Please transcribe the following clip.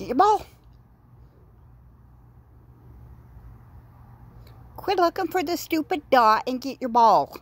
Get your ball. Quit looking for the stupid dot and get your ball.